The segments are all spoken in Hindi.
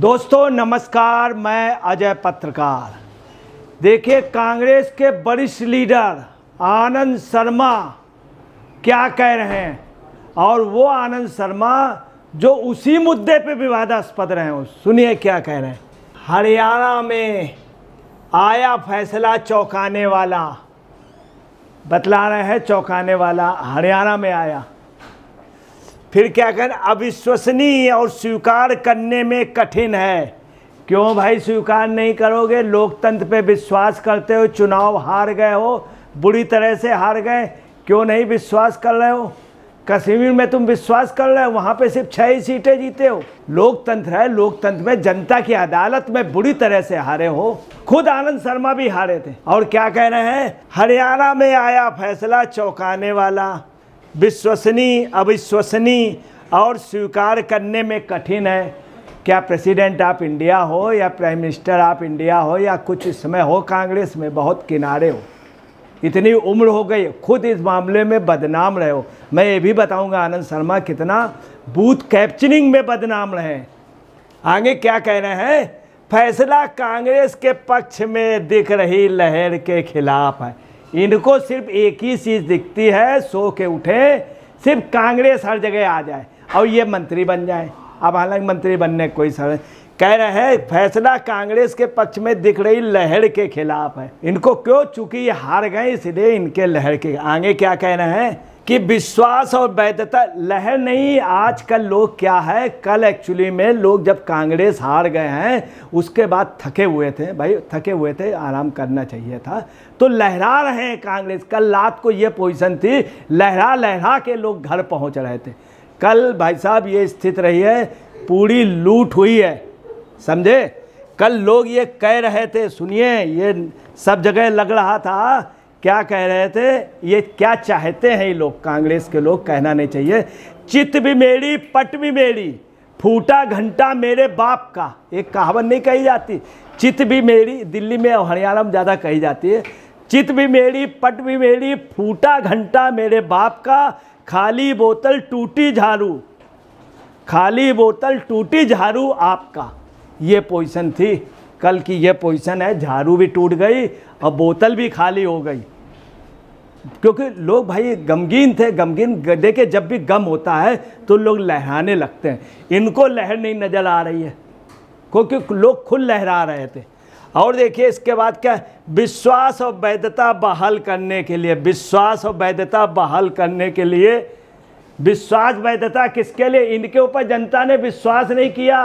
दोस्तों नमस्कार मैं अजय पत्रकार देखिए कांग्रेस के वरिष्ठ लीडर आनंद शर्मा क्या कह रहे हैं और वो आनंद शर्मा जो उसी मुद्दे पे विवादास्पद रहे हैं सुनिए क्या कह रहे हैं हरियाणा में आया फैसला चौंकाने वाला बतला रहे हैं चौंकाने वाला हरियाणा में आया फिर क्या करें अविश्वसनीय और स्वीकार करने में कठिन है क्यों भाई स्वीकार नहीं करोगे लोकतंत्र पे विश्वास करते हो चुनाव हार गए हो बुरी तरह से हार गए क्यों नहीं विश्वास कर रहे हो कश्मीर में तुम विश्वास कर रहे हो वहाँ पे सिर्फ छः ही सीटें जीते हो लोकतंत्र है लोकतंत्र में जनता की अदालत में बुरी तरह से हारे हो खुद आनंद शर्मा भी हारे थे और क्या कह रहे हैं हरियाणा में आया फैसला चौंकाने वाला विश्वसनीय अविश्वसनीय और स्वीकार करने में कठिन है क्या प्रेसिडेंट ऑफ इंडिया हो या प्राइम मिनिस्टर ऑफ इंडिया हो या कुछ समय हो कांग्रेस में बहुत किनारे हो इतनी उम्र हो गई खुद इस मामले में बदनाम रहे हो मैं ये भी बताऊंगा आनंद शर्मा कितना बूथ कैप्चरिंग में बदनाम रहे आगे क्या कह रहे हैं फैसला कांग्रेस के पक्ष में दिख रही लहर के खिलाफ है इनको सिर्फ एक ही चीज़ दिखती है सो के उठे सिर्फ कांग्रेस हर जगह आ जाए और ये मंत्री बन जाए अब हालांकि मंत्री बनने कोई सर कह रहे हैं फैसला कांग्रेस के पक्ष में दिख रही लहर के खिलाफ है इनको क्यों चूंकि ये हार गए इसलिए इनके लहर के आगे क्या कह रहे हैं कि विश्वास और वैधता लहर नहीं आज कल लोग क्या है कल एक्चुअली में लोग जब कांग्रेस हार गए हैं उसके बाद थके हुए थे भाई थके हुए थे आराम करना चाहिए था तो लहरा रहे हैं कांग्रेस कल रात को ये पोजीशन थी लहरा लहरा के लोग घर पहुंच रहे थे कल भाई साहब ये स्थिति रही है पूरी लूट हुई है समझे कल लोग ये कह रहे थे सुनिए ये सब जगह लग रहा था क्या कह रहे थे ये क्या चाहते हैं ये लोग कांग्रेस के लोग कहना नहीं चाहिए चित भी मेरी पट भी मेरी फूटा घंटा मेरे बाप का एक कहावत नहीं कही जाती चित भी मेरी दिल्ली में और हरियाणा में ज़्यादा कही जाती है चित भी मेरी पट भी मेरी फूटा घंटा मेरे बाप का खाली बोतल टूटी झाड़ू खाली बोतल टूटी झाड़ू आपका ये पोजिशन थी कल की ये पोजिशन है झाड़ू भी टूट गई और बोतल भी खाली हो गई क्योंकि लोग भाई गमगीन थे गमगीन देखे जब भी गम होता है तो लोग लहराने लगते हैं इनको लहर नहीं नज़र आ रही है क्योंकि लोग खुद लहरा रहे थे और देखिए इसके बाद क्या विश्वास और वैधता बहाल करने के लिए विश्वास और वैधता बहाल करने के लिए विश्वास वैधता किसके लिए इनके ऊपर जनता ने विश्वास नहीं किया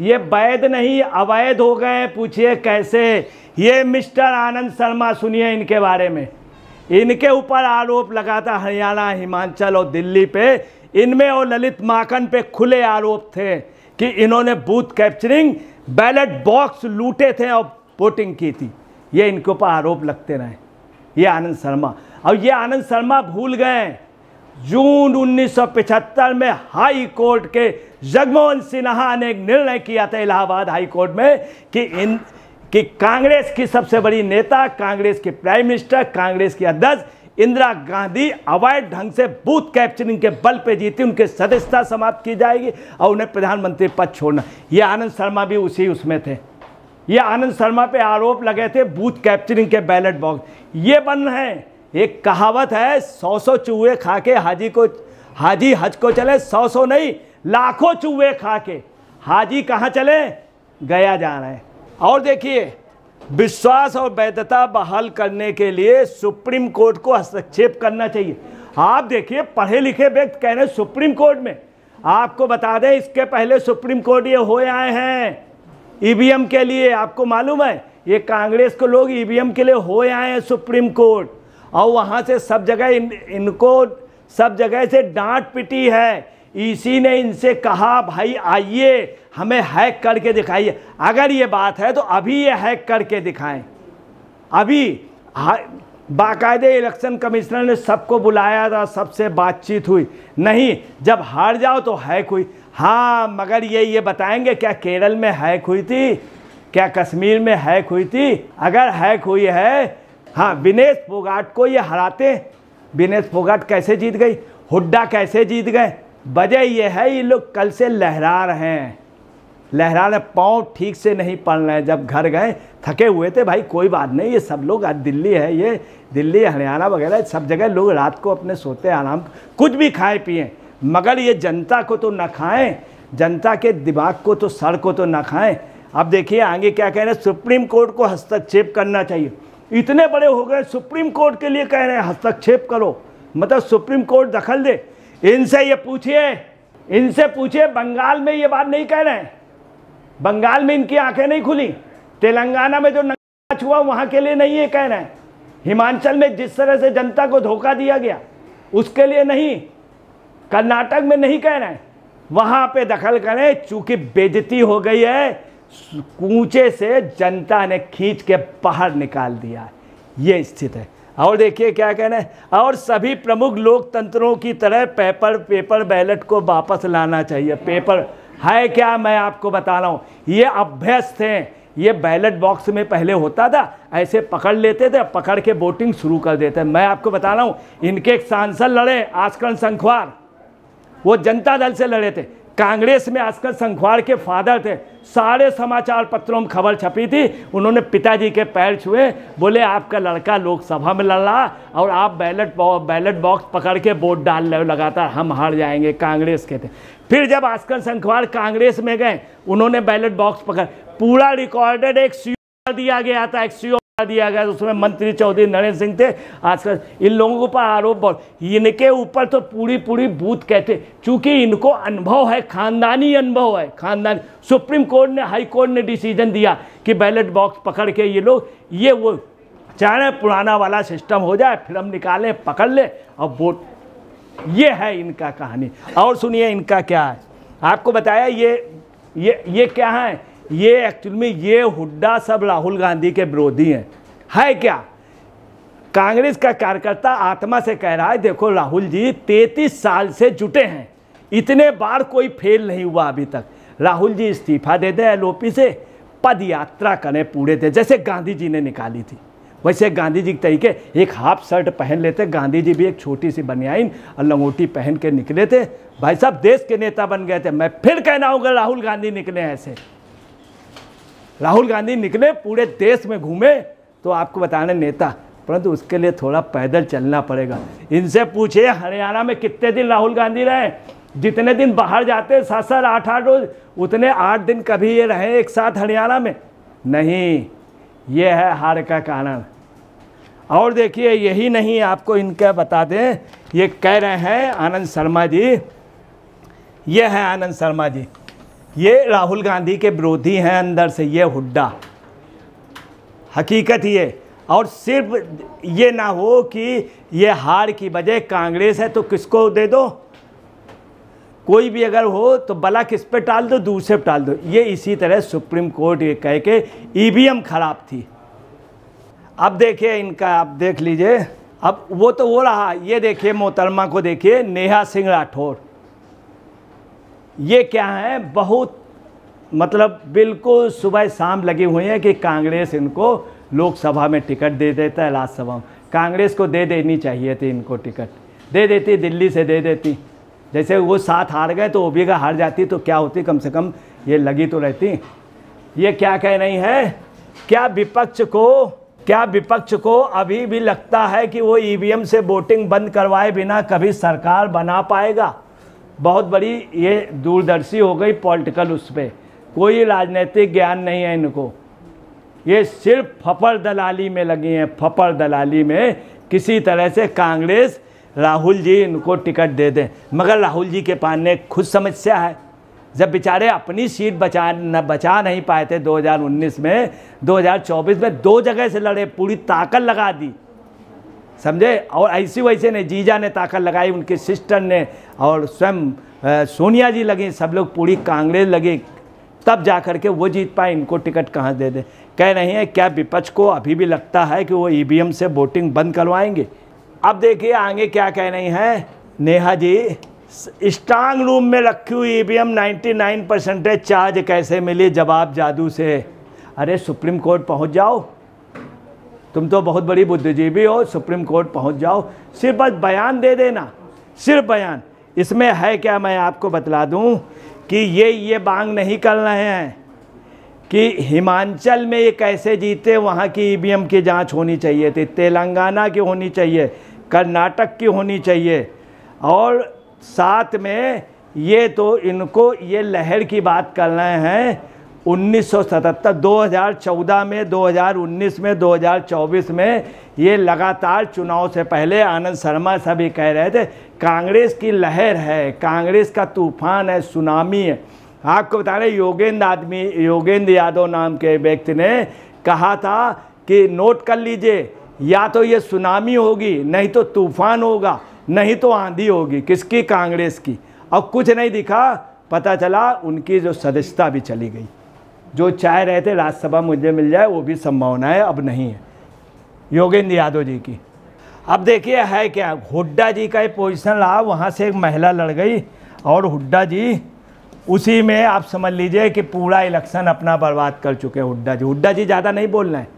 ये वैध नहीं अवैध हो गए पूछिए कैसे ये मिस्टर आनंद शर्मा सुनिए इनके बारे में इनके ऊपर आरोप लगा था हरियाणा हिमाचल और दिल्ली पे इनमें और ललित माकन पे खुले आरोप थे कि इन्होंने बूथ कैप्चरिंग बैलेट बॉक्स लूटे थे और वोटिंग की थी ये इनके ऊपर आरोप लगते रहे ये आनंद शर्मा और ये आनंद शर्मा भूल गए जून 1975 में हाई कोर्ट के जगमोहन सिन्हा ने एक निर्णय किया था इलाहाबाद हाई कोर्ट में कि इन कि कांग्रेस की सबसे बड़ी नेता कांग्रेस के प्राइम मिनिस्टर कांग्रेस की अध्यक्ष इंदिरा गांधी अवैध ढंग से बूथ कैप्चरिंग के बल पे जीती उनके सदस्यता समाप्त की जाएगी और उन्हें प्रधानमंत्री पद छोड़ना ये आनंद शर्मा भी उसी उसमें थे ये आनंद शर्मा पे आरोप लगे थे बूथ कैप्चरिंग के बैलेट बॉक्स ये बन रहे हैं एक कहावत है सौ सौ चूहे खा के हाजी को हाजी हज को चले सौ सौ नहीं लाखों चूहे खा के हाजी कहाँ चले गया जा रहे हैं और देखिए विश्वास और वैधता बहाल करने के लिए सुप्रीम कोर्ट को हस्तक्षेप करना चाहिए आप देखिए पढ़े लिखे व्यक्ति कह रहे सुप्रीम कोर्ट में आपको बता दें इसके पहले सुप्रीम कोर्ट ये हो आए हैं ईवीएम के लिए आपको मालूम है ये कांग्रेस को लोग ईवीएम के लिए हो आए हैं सुप्रीम कोर्ट और वहाँ से सब जगह इन, इनको सब जगह से डांट पिटी है इसी ने इनसे कहा भाई आइए हमें हैक करके दिखाइए अगर ये बात है तो अभी ये हैक करके दिखाएं अभी हाँ, बाकायदे इलेक्शन कमिश्नर ने सबको बुलाया था सबसे बातचीत हुई नहीं जब हार जाओ तो हैक हुई हाँ मगर ये ये बताएंगे क्या केरल में हैक हुई थी क्या कश्मीर में हैक हुई थी अगर हैक हुई है हाँ विनेश फोगाट को ये हराते विनेश फोगाट कैसे जीत गई हुड्डा कैसे जीत गए वजह यह है ये लोग कल से लहरा रहे हैं लहरा रहे पाँव ठीक से नहीं पड़ रहे हैं जब घर गए थके हुए थे भाई कोई बात नहीं ये सब लोग आज दिल्ली है ये दिल्ली हरियाणा वगैरह सब जगह लोग रात को अपने सोते आराम कुछ भी खाए पिए मगर ये जनता को तो ना खाएं जनता के दिमाग को तो सर को तो ना खाएं अब देखिए आगे क्या कह रहे हैं सुप्रीम कोर्ट को हस्तक्षेप करना चाहिए इतने बड़े हो गए सुप्रीम कोर्ट के लिए कह रहे हैं हस्तक्षेप करो मतलब सुप्रीम कोर्ट दखल दे इनसे ये पूछिए इनसे पूछिए बंगाल में ये बात नहीं कह रहे हैं बंगाल में इनकी आंखें नहीं खुली तेलंगाना में जो नाच हुआ वहां के लिए नहीं ये कह रहे हैं हिमाचल में जिस तरह से जनता को धोखा दिया गया उसके लिए नहीं कर्नाटक में नहीं कह रहे हैं वहाँ पे दखल करें चूंकि बेजती हो गई है कूचे से जनता ने खींच के बाहर निकाल दिया ये स्थिति है और देखिए क्या कहना है और सभी प्रमुख लोकतंत्रों की तरह पेपर पेपर बैलेट को वापस लाना चाहिए पेपर है क्या मैं आपको बता रहा हूँ ये अभ्यस्त हैं ये बैलेट बॉक्स में पहले होता था ऐसे पकड़ लेते थे पकड़ के वोटिंग शुरू कर देते मैं आपको बता रहा हूँ इनके एक सांसद लड़े आजकल संखवार वो जनता दल से लड़े थे कांग्रेस में आजकल संखवाड़ के फादर थे सारे समाचार पत्रों में खबर छपी थी उन्होंने पिताजी के पैर छुए बोले आपका लड़का लोकसभा में लड़ रहा और आप बैलेट बैलेट बॉक्स पकड़ के वोट डाल रहे हो लगातार हम हार जाएंगे कांग्रेस के थे फिर जब आजकल संखवाड़ कांग्रेस में गए उन्होंने बैलेट बॉक्स पकड़ पूरा रिकॉर्डेड एक सीओ दिया गया था एक सीओ दिया गया तो उसमें मंत्री चौधरी नरेंद्र सिंह थे आजकल इन लोगों पर आरोप इनके ऊपर तो पूरी पूरी भूत कहते चूंकि इनको अनुभव है खानदानी अनुभव है खानदान सुप्रीम कोर्ट ने हाई कोर्ट ने डिसीजन दिया कि बैलेट बॉक्स पकड़ के ये लोग ये वो चाहे पुराना वाला सिस्टम हो जाए फिर हम निकालें पकड़ लें और वोट ये है इनका कहानी और सुनिए इनका क्या है आपको बताया ये ये ये क्या है ये एक्चुअल में ये हुड्डा सब राहुल गांधी के विरोधी हैं है क्या कांग्रेस का कार्यकर्ता आत्मा से कह रहा है देखो राहुल जी तैतीस साल से जुटे हैं इतने बार कोई फेल नहीं हुआ अभी तक राहुल जी इस्तीफा दे दें एल से पद यात्रा करें पूरे थे जैसे गांधी जी ने निकाली थी वैसे गांधी जी के तरीके एक हाफ शर्ट पहन लेते गांधी जी भी एक छोटी सी बनियाइन और लंगोटी पहन के निकले थे भाई साहब देश के नेता बन गए थे मैं फिर कहना होगा राहुल गांधी निकले ऐसे राहुल गांधी निकले पूरे देश में घूमे तो आपको बताने नेता परंतु उसके लिए थोड़ा पैदल चलना पड़ेगा इनसे पूछिए हरियाणा में कितने दिन राहुल गांधी रहे जितने दिन बाहर जाते सात सात आठ आठ रोज उतने आठ दिन कभी ये रहे एक साथ हरियाणा में नहीं ये है हार का कारण और देखिए यही नहीं आपको इनका बता दें ये कह रहे हैं आनंद शर्मा जी ये है आनंद शर्मा जी ये राहुल गांधी के विरोधी हैं अंदर से ये हुड्डा हकीकत ये और सिर्फ ये ना हो कि ये हार की वजह कांग्रेस है तो किसको दे दो कोई भी अगर हो तो बला किस पे टाल दो दूसरे पे टाल दो ये इसी तरह सुप्रीम कोर्ट ये कह के ई ख़राब थी अब देखिए इनका आप देख लीजिए अब वो तो वो रहा ये देखिए मोहतरमा को देखिए नेहा सिंह राठौर ये क्या है बहुत मतलब बिल्कुल सुबह शाम लगे हुए हैं कि कांग्रेस इनको लोकसभा में टिकट दे देता है राज्यसभा में कांग्रेस को दे देनी चाहिए थी इनको टिकट दे देती दिल्ली से दे देती जैसे वो साथ हार गए तो ओबीगा हार जाती तो क्या होती कम से कम ये लगी तो रहती ये क्या कह रही है क्या विपक्ष को क्या विपक्ष को अभी भी लगता है कि वो ईवीएम e से वोटिंग बंद करवाए बिना कभी सरकार बना पाएगा बहुत बड़ी ये दूरदर्शी हो गई पॉलिटिकल उस पर कोई राजनीतिक ज्ञान नहीं है इनको ये सिर्फ फपर दलाली में लगी हैं फपर दलाली में किसी तरह से कांग्रेस राहुल जी इनको टिकट दे दें मगर राहुल जी के पाने ने खुद समस्या है जब बेचारे अपनी सीट बचा न बचा नहीं पाए थे 2019 में 2024 में दो जगह से लड़े पूरी ताकत लगा दी समझे और ऐसी वैसे ने जीजा ने ताकत लगाई उनके सिस्टर ने और स्वयं सोनिया जी लगी सब लोग पूरी कांग्रेस लगे तब जा कर के वो जीत पाए इनको टिकट कहाँ दे दें कह रहे हैं क्या विपक्ष को अभी भी लगता है कि वो ई से वोटिंग बंद करवाएंगे अब देखिए आगे क्या कह रही हैं नेहा जी स्ट्रांग रूम में रखी हुई ई 99 परसेंटेज चार्ज कैसे मिली जवाब जादू से अरे सुप्रीम कोर्ट पहुंच जाओ तुम तो बहुत बड़ी बुद्धिजीवी हो सुप्रीम कोर्ट पहुंच जाओ सिर्फ बस बयान दे देना सिर्फ बयान इसमें है क्या मैं आपको बतला दूं कि ये ये मांग नहीं कर रहे हैं कि हिमाचल में ये कैसे जीते वहाँ की ई e की जांच होनी चाहिए थी तेलंगाना की होनी चाहिए कर्नाटक की होनी चाहिए और साथ में ये तो इनको ये लहर की बात कर रहे हैं 1977 2014 में 2019 में 2024 में ये लगातार चुनाव से पहले आनंद शर्मा सभी कह रहे थे कांग्रेस की लहर है कांग्रेस का तूफान है सुनामी है आपको बता रहे योगेंद्र आदमी योगेंद्र यादव नाम के व्यक्ति ने कहा था कि नोट कर लीजिए या तो ये सुनामी होगी नहीं तो तूफान होगा नहीं तो आंधी होगी किसकी कांग्रेस की अब कुछ नहीं दिखा पता चला उनकी जो सदस्यता भी चली गई जो चाह रहे थे राज्यसभा मुझे मिल जाए वो भी संभावना है अब नहीं है योगेंद्र यादव जी की अब देखिए है क्या हुड्डा जी का पोजिशन रहा वहाँ से एक महिला लड़ गई और हुड्डा जी उसी में आप समझ लीजिए कि पूरा इलेक्शन अपना बर्बाद कर चुके हैं हुड्डा जी हुड्डा जी ज़्यादा नहीं बोल रहे हैं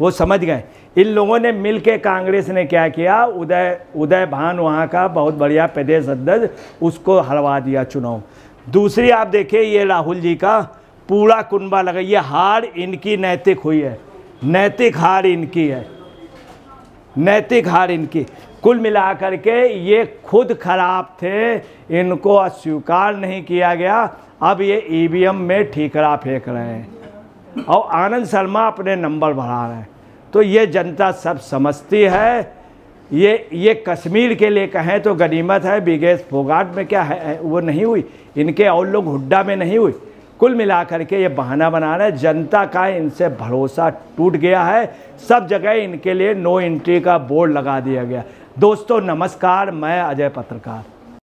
वो समझ गए इन लोगों ने मिल के कांग्रेस ने क्या किया उदय उदय भान वहाँ का बहुत बढ़िया प्रदेश अध्यक्ष उसको हरवा दिया चुनाव दूसरी आप देखिए ये राहुल जी का पूरा कुनबा लगा ये हार इनकी नैतिक हुई है नैतिक हार इनकी है नैतिक हार इनकी कुल मिलाकर के ये खुद खराब थे इनको अस्वीकार नहीं किया गया अब ये ईवीएम में ठीकरा फेंक रहे हैं और आनंद शर्मा अपने नंबर बढ़ा रहे हैं तो ये जनता सब समझती है ये ये कश्मीर के लिए कहें तो गनीमत है बिगेस फोगाट में क्या है वो नहीं हुई इनके और लोग हुड्डा में नहीं हुई कुल मिलाकर के ये बहाना बना रहे जनता का इनसे भरोसा टूट गया है सब जगह इनके लिए नो एंट्री का बोर्ड लगा दिया गया दोस्तों नमस्कार मैं अजय पत्रकार